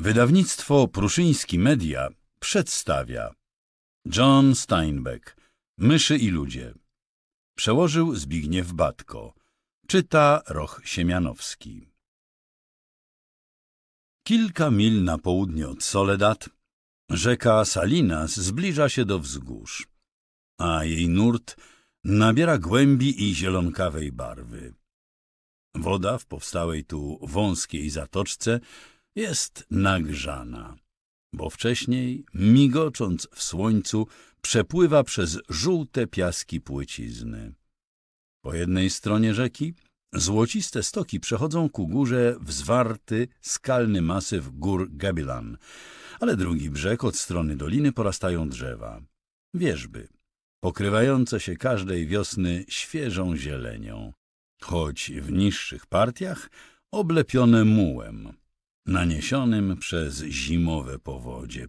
Wydawnictwo Pruszyński Media przedstawia John Steinbeck Myszy i ludzie Przełożył Zbigniew Batko Czyta Roch Siemianowski Kilka mil na południe od Soledad rzeka Salinas zbliża się do wzgórz, a jej nurt nabiera głębi i zielonkawej barwy. Woda w powstałej tu wąskiej zatoczce jest nagrzana, bo wcześniej, migocząc w słońcu, przepływa przez żółte piaski płycizny. Po jednej stronie rzeki złociste stoki przechodzą ku górze w zwarty skalny masyw gór Gabilan, ale drugi brzeg od strony doliny porastają drzewa, wierzby, pokrywające się każdej wiosny świeżą zielenią, choć w niższych partiach oblepione mułem naniesionym przez zimowe powodzie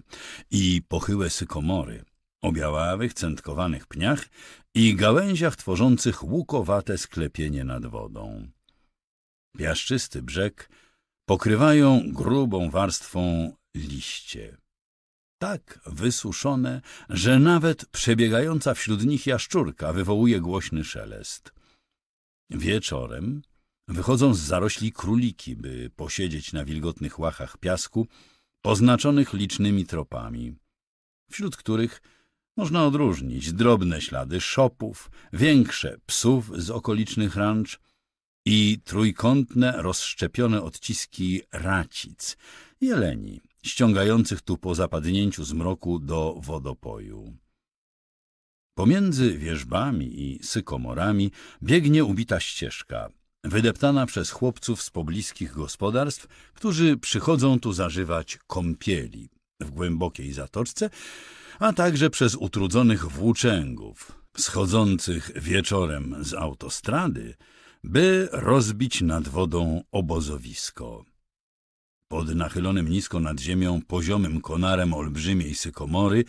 i pochyłe sykomory, o białawych, centkowanych pniach i gałęziach tworzących łukowate sklepienie nad wodą. Piaszczysty brzeg pokrywają grubą warstwą liście. Tak wysuszone, że nawet przebiegająca wśród nich jaszczurka wywołuje głośny szelest. Wieczorem Wychodzą z zarośli króliki, by posiedzieć na wilgotnych łachach piasku, oznaczonych licznymi tropami, wśród których można odróżnić drobne ślady szopów, większe psów z okolicznych ranch i trójkątne, rozszczepione odciski racic, jeleni, ściągających tu po zapadnięciu zmroku do wodopoju. Pomiędzy wierzbami i sykomorami biegnie ubita ścieżka, wydeptana przez chłopców z pobliskich gospodarstw, którzy przychodzą tu zażywać kąpieli w głębokiej zatoczce, a także przez utrudzonych włóczęgów schodzących wieczorem z autostrady, by rozbić nad wodą obozowisko. Pod nachylonym nisko nad ziemią poziomym konarem olbrzymiej sykomory,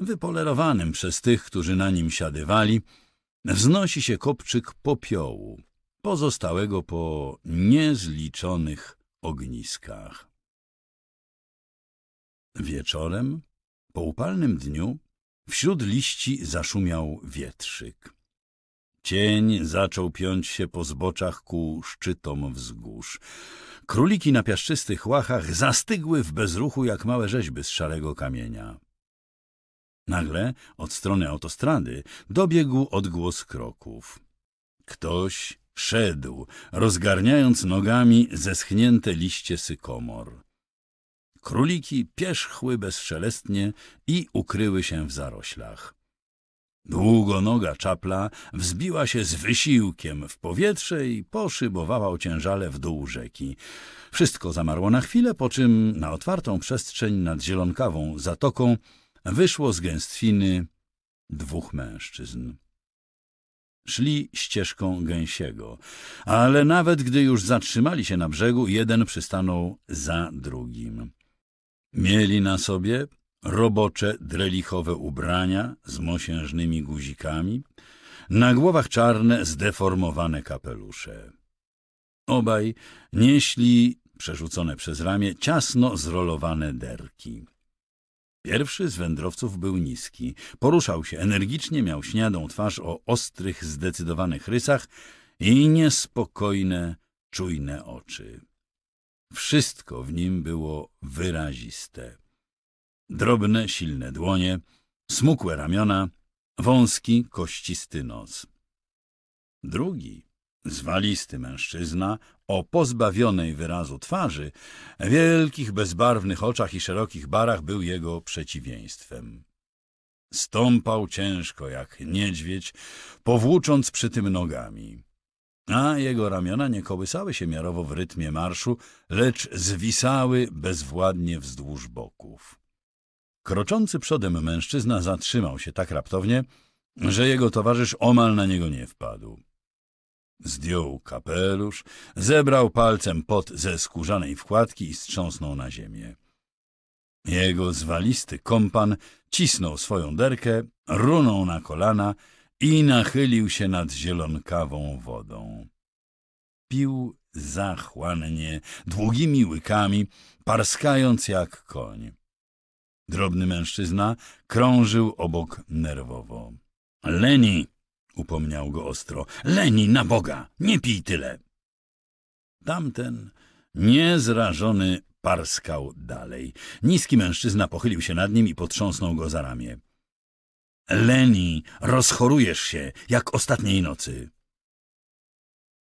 wypolerowanym przez tych, którzy na nim siadywali, wznosi się kopczyk popiołu, pozostałego po niezliczonych ogniskach. Wieczorem, po upalnym dniu, wśród liści zaszumiał wietrzyk. Cień zaczął piąć się po zboczach ku szczytom wzgórz. Króliki na piaszczystych łachach zastygły w bezruchu jak małe rzeźby z szarego kamienia. Nagle od strony autostrady dobiegł odgłos kroków. Ktoś Szedł, rozgarniając nogami zeschnięte liście sykomor. Króliki pierzchły bezszelestnie i ukryły się w zaroślach. Długonoga czapla wzbiła się z wysiłkiem w powietrze i poszybowała ociężale w dół rzeki. Wszystko zamarło na chwilę, po czym na otwartą przestrzeń nad zielonkawą zatoką wyszło z gęstwiny dwóch mężczyzn. Szli ścieżką gęsiego, ale nawet gdy już zatrzymali się na brzegu, jeden przystanął za drugim. Mieli na sobie robocze drelichowe ubrania z mosiężnymi guzikami, na głowach czarne, zdeformowane kapelusze. Obaj nieśli, przerzucone przez ramię, ciasno zrolowane derki. Pierwszy z wędrowców był niski. Poruszał się energicznie, miał śniadą twarz o ostrych, zdecydowanych rysach i niespokojne, czujne oczy. Wszystko w nim było wyraziste. Drobne, silne dłonie, smukłe ramiona, wąski, kościsty nos. Drugi, zwalisty mężczyzna o pozbawionej wyrazu twarzy, wielkich, bezbarwnych oczach i szerokich barach był jego przeciwieństwem. Stąpał ciężko jak niedźwiedź, powłócząc przy tym nogami. A jego ramiona nie kołysały się miarowo w rytmie marszu, lecz zwisały bezwładnie wzdłuż boków. Kroczący przodem mężczyzna zatrzymał się tak raptownie, że jego towarzysz omal na niego nie wpadł. Zdjął kapelusz, zebrał palcem pot ze skórzanej wkładki i strząsnął na ziemię. Jego zwalisty kompan cisnął swoją derkę, runął na kolana i nachylił się nad zielonkawą wodą. Pił zachłannie, długimi łykami, parskając jak koń. Drobny mężczyzna krążył obok nerwowo. — Leni! upomniał go ostro. Leni, na Boga, nie pij tyle. Tamten, niezrażony, parskał dalej. Niski mężczyzna pochylił się nad nim i potrząsnął go za ramię. Leni, rozchorujesz się, jak ostatniej nocy.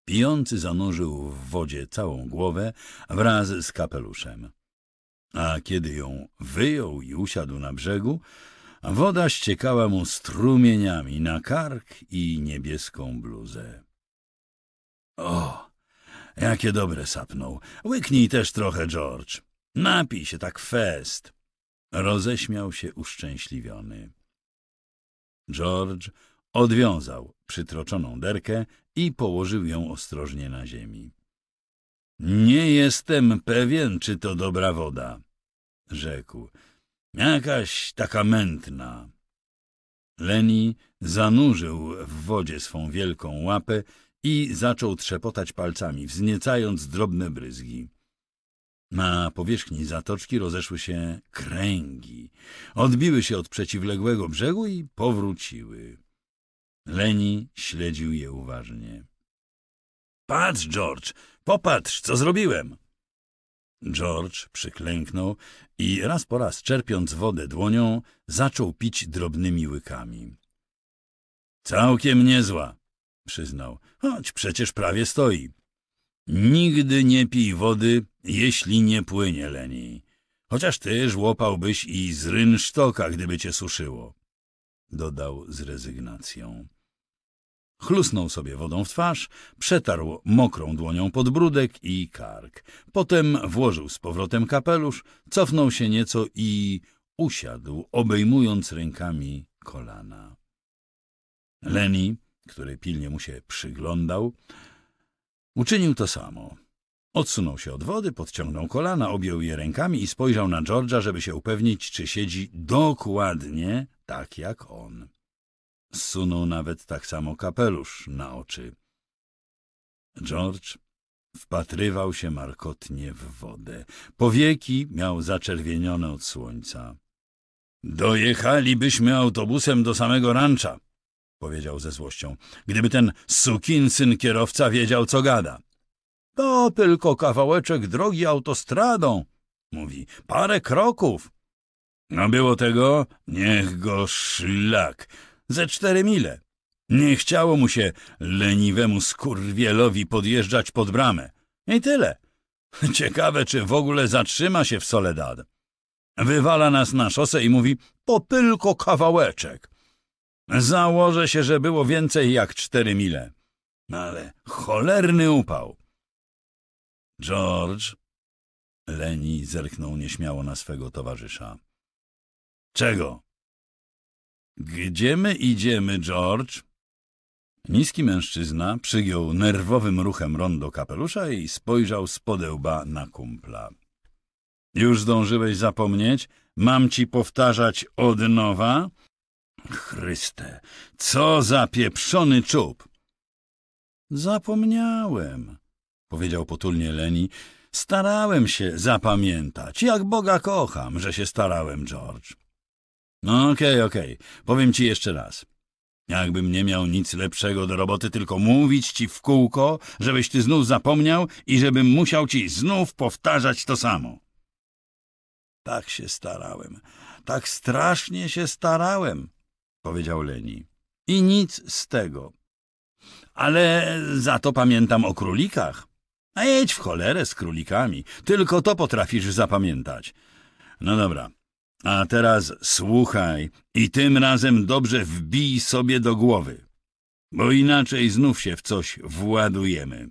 Pijący zanurzył w wodzie całą głowę wraz z kapeluszem. A kiedy ją wyjął i usiadł na brzegu, Woda ściekała mu strumieniami na kark i niebieską bluzę. O, jakie dobre sapnął. Łyknij też trochę, George. Napij się tak fest. Roześmiał się uszczęśliwiony. George odwiązał przytroczoną derkę i położył ją ostrożnie na ziemi. Nie jestem pewien, czy to dobra woda, rzekł. Jakaś taka mętna. Leni zanurzył w wodzie swą wielką łapę i zaczął trzepotać palcami, wzniecając drobne bryzgi. Na powierzchni zatoczki rozeszły się kręgi. Odbiły się od przeciwległego brzegu i powróciły. Leni śledził je uważnie. — Patrz, George, popatrz, co zrobiłem! George przyklęknął i raz po raz, czerpiąc wodę dłonią, zaczął pić drobnymi łykami. Całkiem niezła, przyznał, choć przecież prawie stoi. Nigdy nie pij wody, jeśli nie płynie leni. Chociaż ty żłopałbyś i z rynsztoka, gdyby cię suszyło, dodał z rezygnacją. Chlusnął sobie wodą w twarz, przetarł mokrą dłonią podbródek i kark. Potem włożył z powrotem kapelusz, cofnął się nieco i usiadł, obejmując rękami kolana. Leni, który pilnie mu się przyglądał, uczynił to samo. Odsunął się od wody, podciągnął kolana, objął je rękami i spojrzał na George'a, żeby się upewnić, czy siedzi dokładnie tak jak on. Zsunął nawet tak samo kapelusz na oczy. George wpatrywał się markotnie w wodę. Powieki miał zaczerwienione od słońca. Dojechalibyśmy autobusem do samego rancza, powiedział ze złością, gdyby ten sukinsyn kierowca wiedział, co gada. To tylko kawałeczek drogi autostradą, mówi, parę kroków. No było tego, niech go szlak ze cztery mile. Nie chciało mu się leniwemu skurwielowi podjeżdżać pod bramę. I tyle. Ciekawe, czy w ogóle zatrzyma się w Soledad. Wywala nas na szosę i mówi, popylko kawałeczek. Założę się, że było więcej jak cztery mile. Ale cholerny upał. George, Leni zerknął nieśmiało na swego towarzysza. Czego? Gdzie my idziemy, George? Niski mężczyzna przygiął nerwowym ruchem rondo kapelusza i spojrzał z podełba na kumpla. Już zdążyłeś zapomnieć? Mam ci powtarzać od nowa? Chryste, co za pieprzony czub! Zapomniałem, powiedział potulnie Leni. Starałem się zapamiętać. Jak Boga kocham, że się starałem, George. No okej, okay, okej. Okay. Powiem ci jeszcze raz. Jakbym nie miał nic lepszego do roboty, tylko mówić ci w kółko, żebyś ty znów zapomniał i żebym musiał ci znów powtarzać to samo. Tak się starałem, tak strasznie się starałem, powiedział Leni. I nic z tego. Ale za to pamiętam o królikach. A jedź w cholerę z królikami, tylko to potrafisz zapamiętać. No dobra, a teraz słuchaj i tym razem dobrze wbij sobie do głowy, bo inaczej znów się w coś władujemy.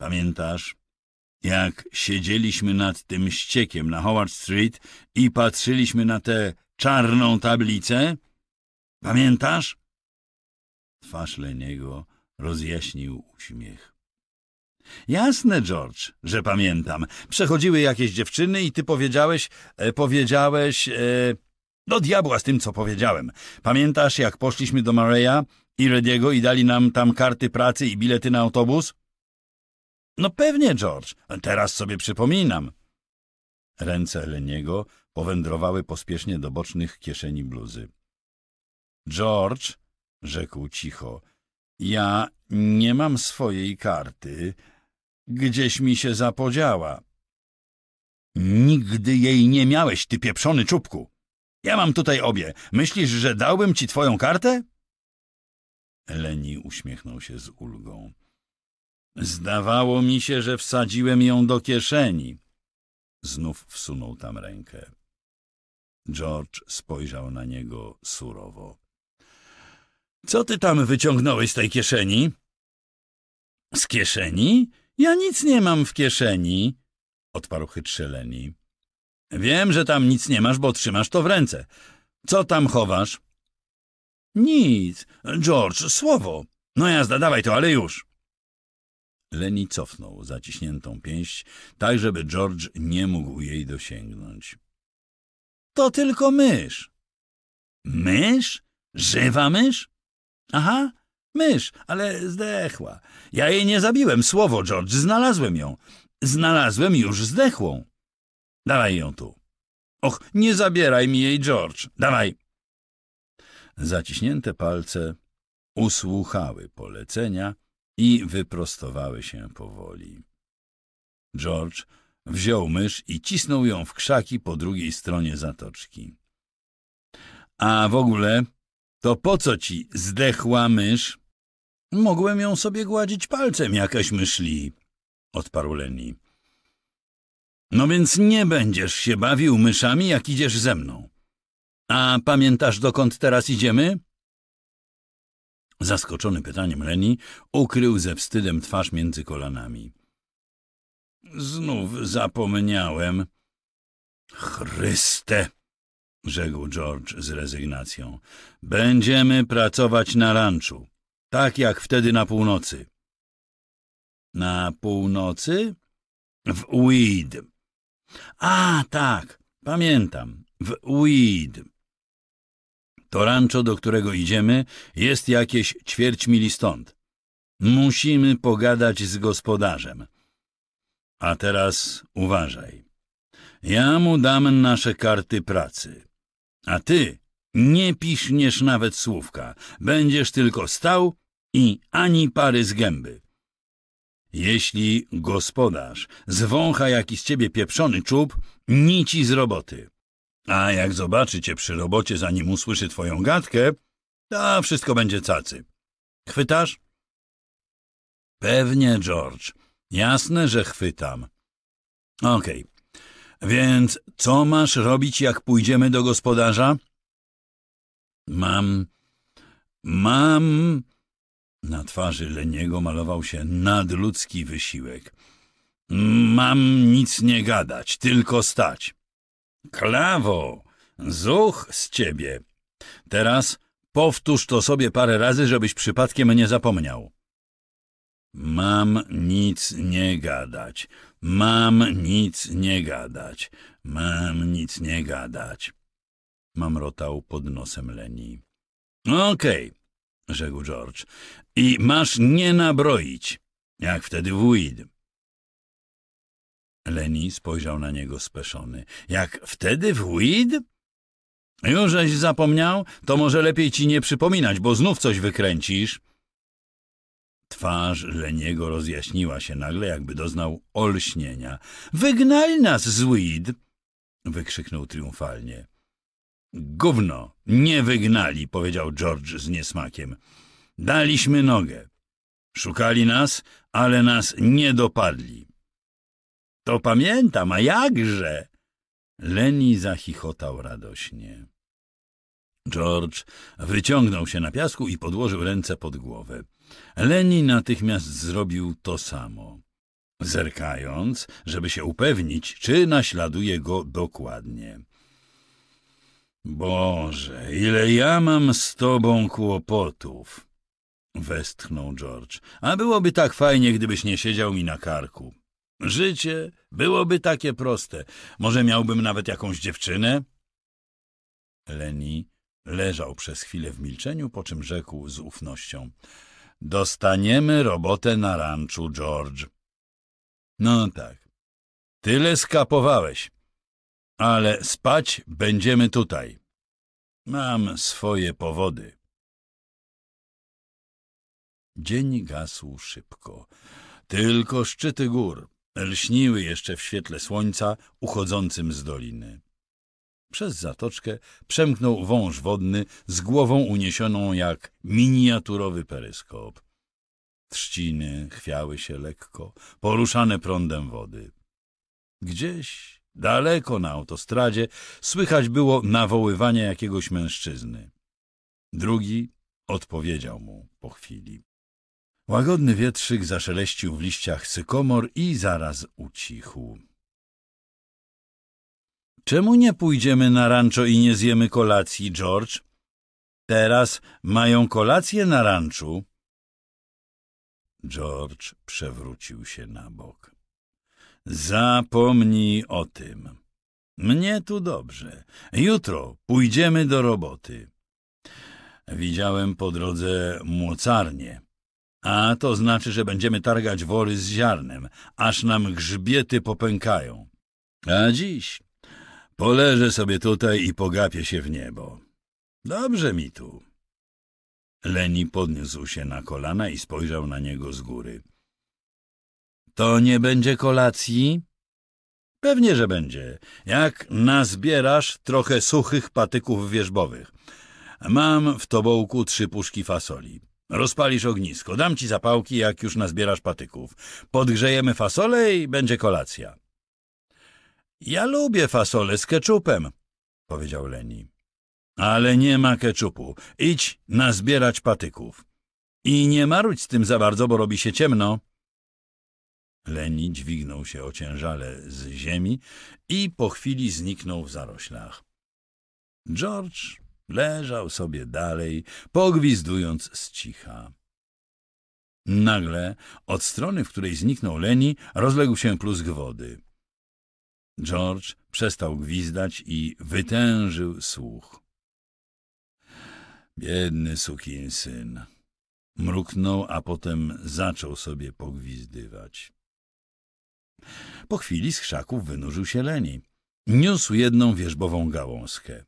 Pamiętasz, jak siedzieliśmy nad tym ściekiem na Howard Street i patrzyliśmy na tę czarną tablicę? Pamiętasz? Twarz Leniego rozjaśnił uśmiech. Jasne, George, że pamiętam. Przechodziły jakieś dziewczyny i ty powiedziałeś, e, powiedziałeś, e, do diabła z tym, co powiedziałem. Pamiętasz, jak poszliśmy do Mareya i Rediego i dali nam tam karty pracy i bilety na autobus? No pewnie, George. Teraz sobie przypominam. Ręce Leniego powędrowały pospiesznie do bocznych kieszeni bluzy. George, rzekł cicho, ja nie mam swojej karty, Gdzieś mi się zapodziała. Nigdy jej nie miałeś, ty pieprzony czubku. Ja mam tutaj obie. Myślisz, że dałbym ci twoją kartę? Leni uśmiechnął się z ulgą. Zdawało mi się, że wsadziłem ją do kieszeni. Znów wsunął tam rękę. George spojrzał na niego surowo. Co ty tam wyciągnąłeś z tej kieszeni? Z kieszeni? Ja nic nie mam w kieszeni, odparł Leni. Wiem, że tam nic nie masz, bo trzymasz to w ręce. Co tam chowasz? Nic. George, słowo. No jazda, dawaj to, ale już. Leni cofnął zaciśniętą pięść, tak żeby George nie mógł jej dosięgnąć. To tylko mysz. Mysz? Żywa mysz? Aha, Mysz, ale zdechła. Ja jej nie zabiłem, słowo, George, znalazłem ją. Znalazłem już zdechłą. Dawaj ją tu. Och, nie zabieraj mi jej, George. Dawaj. Zaciśnięte palce usłuchały polecenia i wyprostowały się powoli. George wziął mysz i cisnął ją w krzaki po drugiej stronie zatoczki. A w ogóle to po co ci zdechła mysz? Mogłem ją sobie gładzić palcem, jakaś myśli, odparł Leni. No więc nie będziesz się bawił myszami, jak idziesz ze mną. A pamiętasz, dokąd teraz idziemy? Zaskoczony pytaniem Leni, ukrył ze wstydem twarz między kolanami. Znów zapomniałem. Chryste! rzekł George z rezygnacją. Będziemy pracować na ranczu, tak jak wtedy na północy. Na północy? W Weed. A, tak, pamiętam, w Weed. To rancho, do którego idziemy, jest jakieś ćwierć mili stąd. Musimy pogadać z gospodarzem. A teraz uważaj. Ja mu dam nasze karty pracy. A ty nie piśniesz nawet słówka. Będziesz tylko stał i ani pary z gęby. Jeśli gospodarz zwącha jakiś z ciebie pieprzony czub, nici z roboty. A jak zobaczy cię przy robocie, zanim usłyszy twoją gadkę, to wszystko będzie cacy. Chwytasz? Pewnie, George. Jasne, że chwytam. Okej, okay. Więc co masz robić, jak pójdziemy do gospodarza? Mam... mam... Na twarzy Leniego malował się nadludzki wysiłek. Mam nic nie gadać, tylko stać. Klawo, zuch z ciebie. Teraz powtórz to sobie parę razy, żebyś przypadkiem nie zapomniał. Mam nic nie gadać. Mam nic nie gadać. Mam nic nie gadać. Mamrotał pod nosem Leni. Okej, okay, rzekł George. I masz nie nabroić, jak wtedy w wuid. Leni spojrzał na niego speszony. Jak wtedy w Weed? Jużeś zapomniał, to może lepiej ci nie przypominać, bo znów coś wykręcisz. Twarz Leniego rozjaśniła się nagle, jakby doznał olśnienia. — Wygnali nas, Zwid! — wykrzyknął triumfalnie. — Gówno! Nie wygnali! — powiedział George z niesmakiem. — Daliśmy nogę. Szukali nas, ale nas nie dopadli. — To pamiętam, a jakże! Leni zachichotał radośnie. George wyciągnął się na piasku i podłożył ręce pod głowę. Leni natychmiast zrobił to samo, zerkając, żeby się upewnić, czy naśladuje go dokładnie. Boże, ile ja mam z tobą kłopotów! Westchnął George. A byłoby tak fajnie, gdybyś nie siedział mi na karku. Życie byłoby takie proste. Może miałbym nawet jakąś dziewczynę? Leni leżał przez chwilę w milczeniu, po czym rzekł z ufnością. Dostaniemy robotę na ranczu, George. No tak. Tyle skapowałeś. Ale spać będziemy tutaj. Mam swoje powody. Dzień gasł szybko. Tylko szczyty gór lśniły jeszcze w świetle słońca uchodzącym z doliny. Przez zatoczkę przemknął wąż wodny z głową uniesioną jak miniaturowy peryskop. Trzciny chwiały się lekko, poruszane prądem wody. Gdzieś, daleko na autostradzie, słychać było nawoływanie jakiegoś mężczyzny. Drugi odpowiedział mu po chwili. Łagodny wietrzyk zaszeleścił w liściach sykomor i zaraz ucichł. Czemu nie pójdziemy na rancho i nie zjemy kolacji, George? Teraz mają kolację na ranczu. George przewrócił się na bok. Zapomnij o tym. Mnie tu dobrze. Jutro pójdziemy do roboty. Widziałem po drodze młocarnię. A to znaczy, że będziemy targać wory z ziarnem, aż nam grzbiety popękają. A dziś Poleżę sobie tutaj i pogapię się w niebo. Dobrze mi tu. Leni podniósł się na kolana i spojrzał na niego z góry. To nie będzie kolacji? Pewnie, że będzie. Jak nazbierasz trochę suchych patyków wierzbowych. Mam w tobołku trzy puszki fasoli. Rozpalisz ognisko, dam ci zapałki, jak już nazbierasz patyków. Podgrzejemy fasolę i będzie kolacja. Ja lubię fasole z keczupem, powiedział Leni. Ale nie ma keczupu. Idź nazbierać patyków. I nie marudź z tym za bardzo, bo robi się ciemno. Leni dźwignął się ociężale z ziemi i po chwili zniknął w zaroślach. George leżał sobie dalej, pogwizdując z cicha. Nagle, od strony, w której zniknął Leni, rozległ się plusk wody. George przestał gwizdać i wytężył słuch. Biedny syn, Mruknął, a potem zaczął sobie pogwizdywać. Po chwili z krzaków wynurzył się Leni. Niósł jedną wierzbową gałązkę.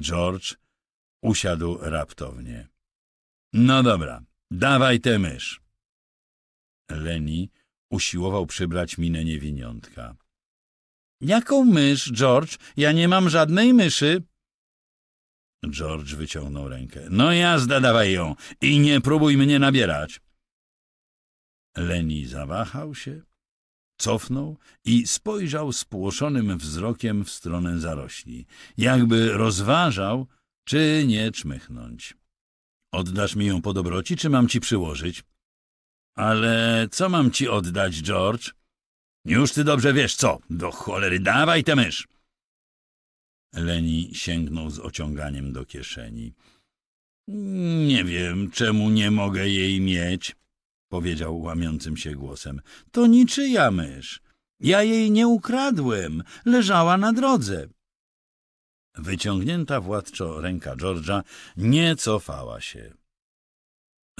George usiadł raptownie. No dobra, dawaj tę mysz. Leni usiłował przybrać minę niewiniątka. Jaką mysz, George? Ja nie mam żadnej myszy. George wyciągnął rękę. No jazda, dawaj ją i nie próbuj mnie nabierać. Leni zawahał się, cofnął i spojrzał spłoszonym wzrokiem w stronę zarośli, jakby rozważał, czy nie czmychnąć. Oddasz mi ją po dobroci, czy mam ci przyłożyć? Ale co mam ci oddać, George? Już ty dobrze wiesz co. Do cholery dawaj tę mysz. Leni sięgnął z ociąganiem do kieszeni. Nie wiem, czemu nie mogę jej mieć, powiedział łamiącym się głosem. To niczyja mysz. Ja jej nie ukradłem. Leżała na drodze. Wyciągnięta władczo ręka George'a nie cofała się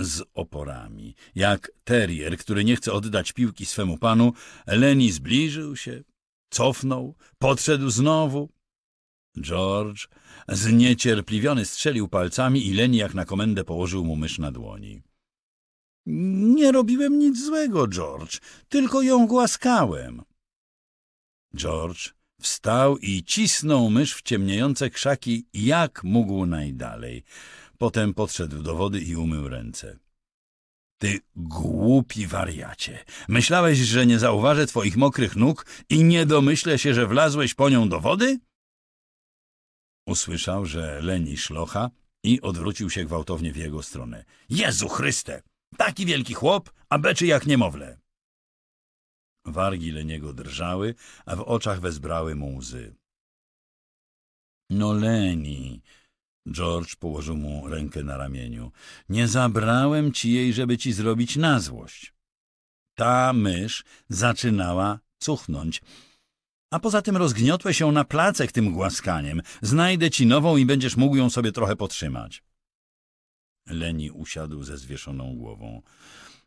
z oporami. Jak terrier, który nie chce oddać piłki swemu panu, Leni zbliżył się, cofnął, podszedł znowu. George, zniecierpliwiony, strzelił palcami i Leni jak na komendę położył mu mysz na dłoni. Nie robiłem nic złego, George, tylko ją głaskałem. George wstał i cisnął mysz w ciemniejące krzaki jak mógł najdalej. Potem podszedł do wody i umył ręce. Ty głupi wariacie. Myślałeś, że nie zauważę twoich mokrych nóg i nie domyślę się, że wlazłeś po nią do wody? Usłyszał, że leni szlocha i odwrócił się gwałtownie w jego stronę. Jezu Chryste! Taki wielki chłop, a beczy jak niemowlę. Wargi leniego drżały, a w oczach wezbrały mu łzy. No leni, George położył mu rękę na ramieniu. Nie zabrałem ci jej, żeby ci zrobić na złość. Ta mysz zaczynała cuchnąć. A poza tym rozgniotłe się na placek tym głaskaniem. Znajdę ci nową i będziesz mógł ją sobie trochę potrzymać. Leni usiadł ze zwieszoną głową.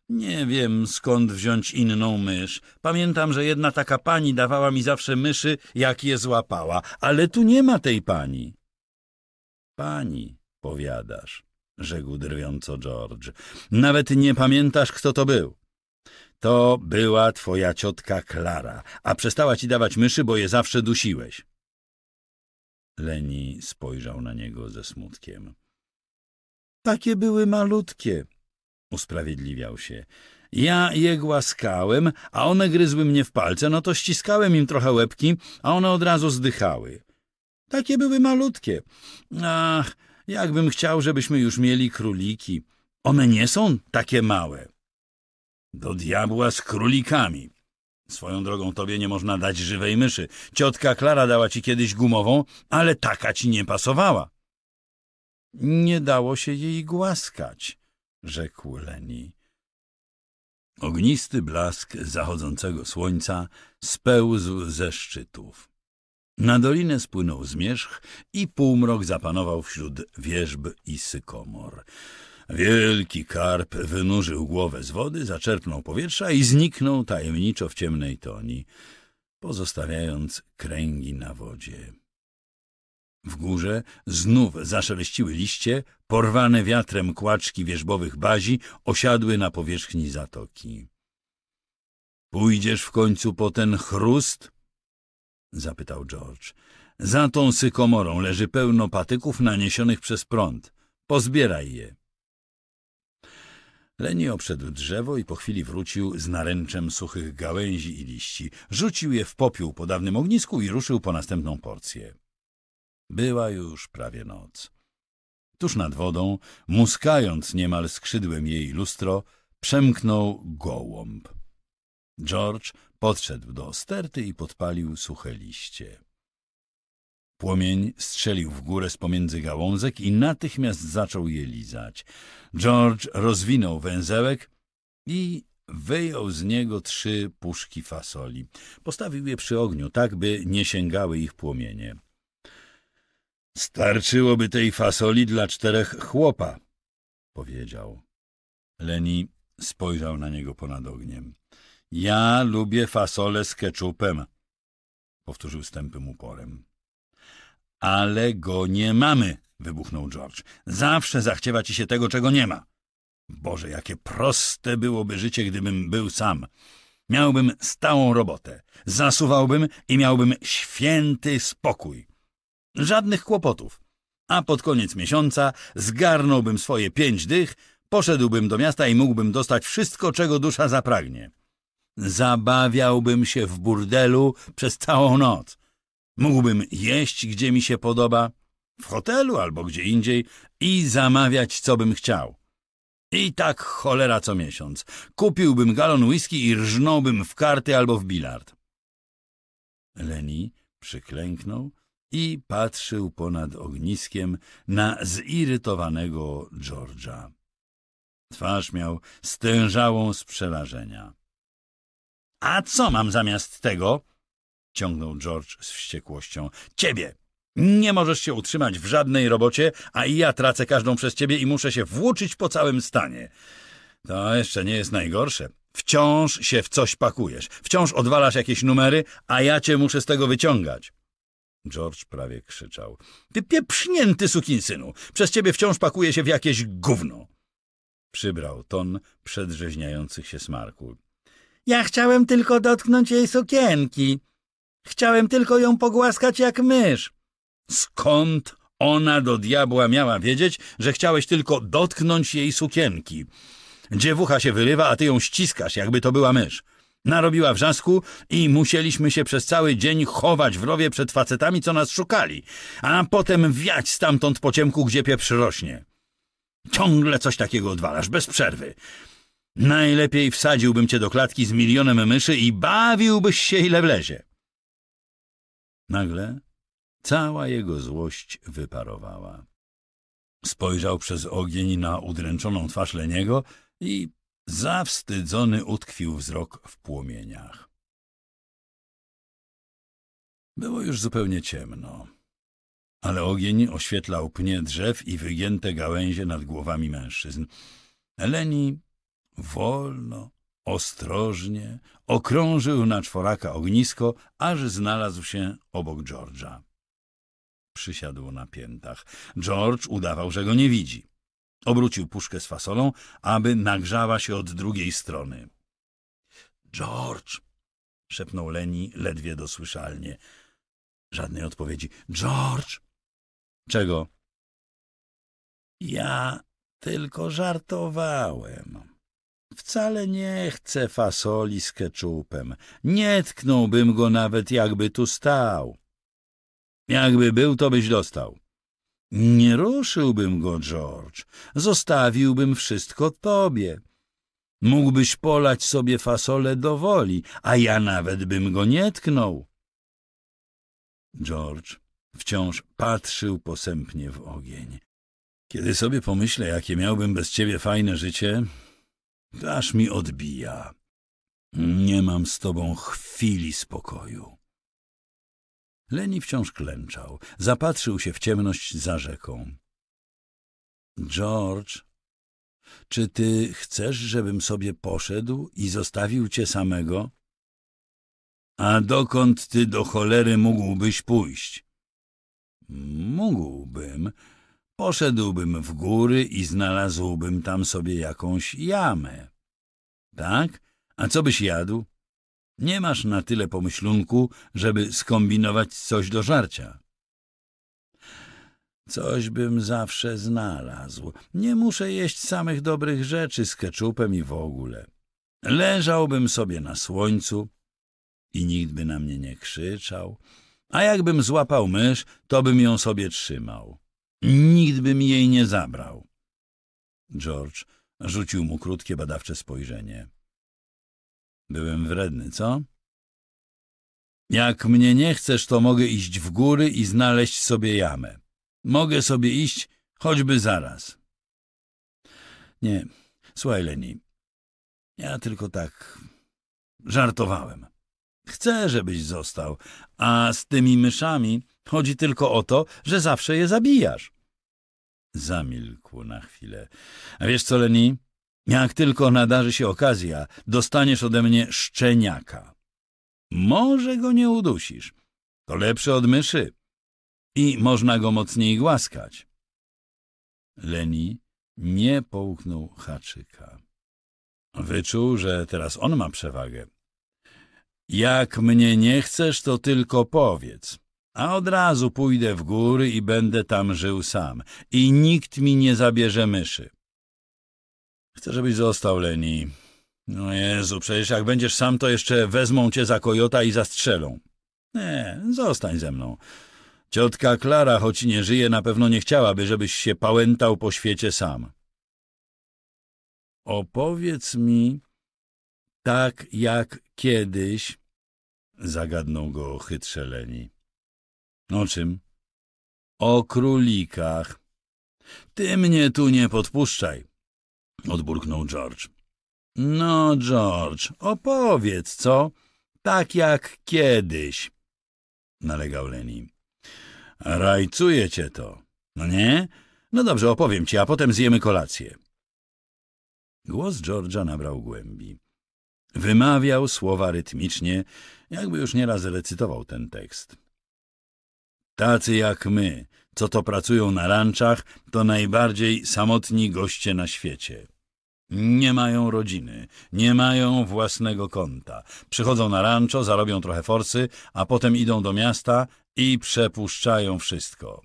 Nie wiem, skąd wziąć inną mysz. Pamiętam, że jedna taka pani dawała mi zawsze myszy, jak je złapała, ale tu nie ma tej pani. Pani, powiadasz, rzekł drwiąco George. Nawet nie pamiętasz, kto to był. To była twoja ciotka Klara, a przestała ci dawać myszy, bo je zawsze dusiłeś. Leni spojrzał na niego ze smutkiem. Takie były malutkie, usprawiedliwiał się. Ja je głaskałem, a one gryzły mnie w palce, no to ściskałem im trochę łebki, a one od razu zdychały. Takie były malutkie. Ach, jakbym chciał, żebyśmy już mieli króliki. One nie są takie małe. Do diabła z królikami. Swoją drogą tobie nie można dać żywej myszy. Ciotka Klara dała ci kiedyś gumową, ale taka ci nie pasowała. Nie dało się jej głaskać, rzekł Leni. Ognisty blask zachodzącego słońca spełzł ze szczytów. Na dolinę spłynął zmierzch i półmrok zapanował wśród wierzb i sykomor. Wielki karp wynurzył głowę z wody, zaczerpnął powietrza i zniknął tajemniczo w ciemnej toni, pozostawiając kręgi na wodzie. W górze znów zaszeleściły liście, porwane wiatrem kłaczki wierzbowych bazi osiadły na powierzchni zatoki. Pójdziesz w końcu po ten chrust? zapytał George. Za tą sykomorą leży pełno patyków naniesionych przez prąd. Pozbieraj je. Leni obszedł drzewo i po chwili wrócił z naręczem suchych gałęzi i liści. Rzucił je w popiół po dawnym ognisku i ruszył po następną porcję. Była już prawie noc. Tuż nad wodą, muskając niemal skrzydłem jej lustro, przemknął gołąb. George podszedł do sterty i podpalił suche liście. Płomień strzelił w górę z pomiędzy gałązek i natychmiast zaczął je lizać. George rozwinął węzełek i wyjął z niego trzy puszki fasoli. Postawił je przy ogniu, tak by nie sięgały ich płomienie. Starczyłoby tej fasoli dla czterech chłopa, powiedział. Leni spojrzał na niego ponad ogniem. Ja lubię fasole z keczupem, powtórzył z tępym uporem. Ale go nie mamy, wybuchnął George. Zawsze zachciewa ci się tego, czego nie ma. Boże, jakie proste byłoby życie, gdybym był sam. Miałbym stałą robotę, zasuwałbym i miałbym święty spokój. Żadnych kłopotów. A pod koniec miesiąca zgarnąłbym swoje pięć dych, poszedłbym do miasta i mógłbym dostać wszystko, czego dusza zapragnie. Zabawiałbym się w burdelu przez całą noc. Mógłbym jeść, gdzie mi się podoba, w hotelu albo gdzie indziej i zamawiać, co bym chciał. I tak cholera co miesiąc. Kupiłbym galon whisky i rżnąłbym w karty albo w bilard. Leni przyklęknął i patrzył ponad ogniskiem na zirytowanego George'a. Twarz miał stężałą z przerażenia. A co mam zamiast tego? Ciągnął George z wściekłością. Ciebie! Nie możesz się utrzymać w żadnej robocie, a i ja tracę każdą przez ciebie i muszę się włóczyć po całym stanie. To jeszcze nie jest najgorsze. Wciąż się w coś pakujesz, wciąż odwalasz jakieś numery, a ja cię muszę z tego wyciągać. George prawie krzyczał. Ty pieprznięty sukinsynu, przez ciebie wciąż pakuje się w jakieś gówno. Przybrał ton przedrzeźniających się smarku. Ja chciałem tylko dotknąć jej sukienki. Chciałem tylko ją pogłaskać jak mysz. Skąd ona do diabła miała wiedzieć, że chciałeś tylko dotknąć jej sukienki? Dziewucha się wyrywa, a ty ją ściskasz, jakby to była mysz. Narobiła wrzasku i musieliśmy się przez cały dzień chować w rowie przed facetami, co nas szukali, a potem wiać stamtąd po ciemku, gdzie pieprz rośnie. Ciągle coś takiego odwalasz, bez przerwy. Najlepiej wsadziłbym cię do klatki z milionem myszy i bawiłbyś się ile wlezie. Nagle cała jego złość wyparowała. Spojrzał przez ogień na udręczoną twarz Leniego i zawstydzony utkwił wzrok w płomieniach. Było już zupełnie ciemno, ale ogień oświetlał pnie drzew i wygięte gałęzie nad głowami mężczyzn. Leni Wolno, ostrożnie okrążył na czworaka ognisko, aż znalazł się obok George'a. Przysiadł na piętach. George udawał, że go nie widzi. Obrócił puszkę z fasolą, aby nagrzała się od drugiej strony. George! szepnął Leni ledwie dosłyszalnie. Żadnej odpowiedzi. George! Czego? Ja tylko żartowałem. Wcale nie chcę fasoli z keczupem. Nie tknąłbym go nawet, jakby tu stał. Jakby był, to byś dostał. Nie ruszyłbym go, George. Zostawiłbym wszystko tobie. Mógłbyś polać sobie fasolę do woli, a ja nawet bym go nie tknął. George wciąż patrzył posępnie w ogień. Kiedy sobie pomyślę, jakie miałbym bez ciebie fajne życie, aż mi odbija. Nie mam z tobą chwili spokoju. Leni wciąż klęczał. Zapatrzył się w ciemność za rzeką. George, czy ty chcesz, żebym sobie poszedł i zostawił cię samego? A dokąd ty do cholery mógłbyś pójść? Mógłbym, Poszedłbym w góry i znalazłbym tam sobie jakąś jamę. Tak? A co byś jadł? Nie masz na tyle pomyślunku, żeby skombinować coś do żarcia. Coś bym zawsze znalazł. Nie muszę jeść samych dobrych rzeczy z keczupem i w ogóle. Leżałbym sobie na słońcu i nikt by na mnie nie krzyczał, a jakbym złapał mysz, to bym ją sobie trzymał. Nikt bym jej nie zabrał. George rzucił mu krótkie badawcze spojrzenie. Byłem wredny, co? Jak mnie nie chcesz, to mogę iść w góry i znaleźć sobie jamę. Mogę sobie iść choćby zaraz. Nie, słuchaj, Leni. Ja tylko tak żartowałem. Chcę, żebyś został, a z tymi myszami chodzi tylko o to, że zawsze je zabijasz. Zamilkł na chwilę. A wiesz co, Leni? Jak tylko nadarzy się okazja, dostaniesz ode mnie szczeniaka. Może go nie udusisz. To lepsze od myszy. I można go mocniej głaskać. Leni nie połknął haczyka. Wyczuł, że teraz on ma przewagę. Jak mnie nie chcesz, to tylko powiedz a od razu pójdę w góry i będę tam żył sam. I nikt mi nie zabierze myszy. Chcę, żebyś został, Leni. No Jezu, przecież jak będziesz sam, to jeszcze wezmą cię za kojota i zastrzelą. Nie, zostań ze mną. Ciotka Klara, choć nie żyje, na pewno nie chciałaby, żebyś się pałętał po świecie sam. Opowiedz mi, tak jak kiedyś, zagadnął go chytrze Leni. O no czym? O królikach. Ty mnie tu nie podpuszczaj, odburknął George. No, George, opowiedz, co? Tak jak kiedyś, nalegał Leni. Rajcuje cię to, no nie? No dobrze, opowiem ci, a potem zjemy kolację. Głos George'a nabrał głębi. Wymawiał słowa rytmicznie, jakby już nieraz recytował ten tekst. Tacy jak my, co to pracują na ranczach, to najbardziej samotni goście na świecie. Nie mają rodziny, nie mają własnego konta. Przychodzą na rancho, zarobią trochę forsy, a potem idą do miasta i przepuszczają wszystko.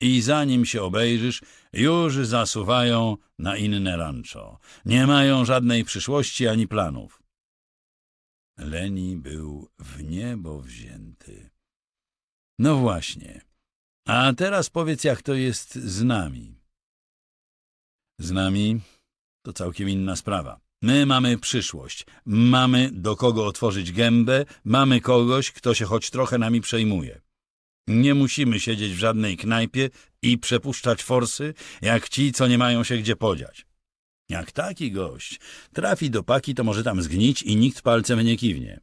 I zanim się obejrzysz, już zasuwają na inne rancho. Nie mają żadnej przyszłości ani planów. Leni był w niebo wzięty. No właśnie. A teraz powiedz, jak to jest z nami. Z nami to całkiem inna sprawa. My mamy przyszłość. Mamy do kogo otworzyć gębę, mamy kogoś, kto się choć trochę nami przejmuje. Nie musimy siedzieć w żadnej knajpie i przepuszczać forsy, jak ci, co nie mają się gdzie podziać. Jak taki gość trafi do paki, to może tam zgnić i nikt palcem nie kiwnie.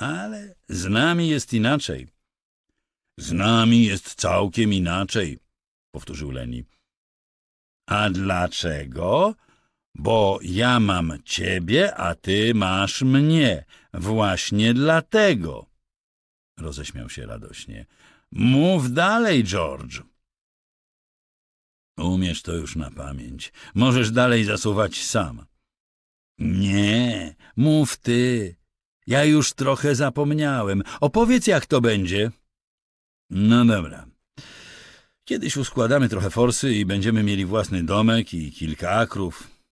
Ale z nami jest inaczej. Z nami jest całkiem inaczej, powtórzył Leni. A dlaczego? Bo ja mam ciebie, a ty masz mnie. Właśnie dlatego. Roześmiał się radośnie. Mów dalej, George. Umiesz to już na pamięć. Możesz dalej zasuwać sam. Nie, mów ty. Ja już trochę zapomniałem. Opowiedz, jak to będzie. No dobra. Kiedyś uskładamy trochę forsy i będziemy mieli własny domek i kilka akrów.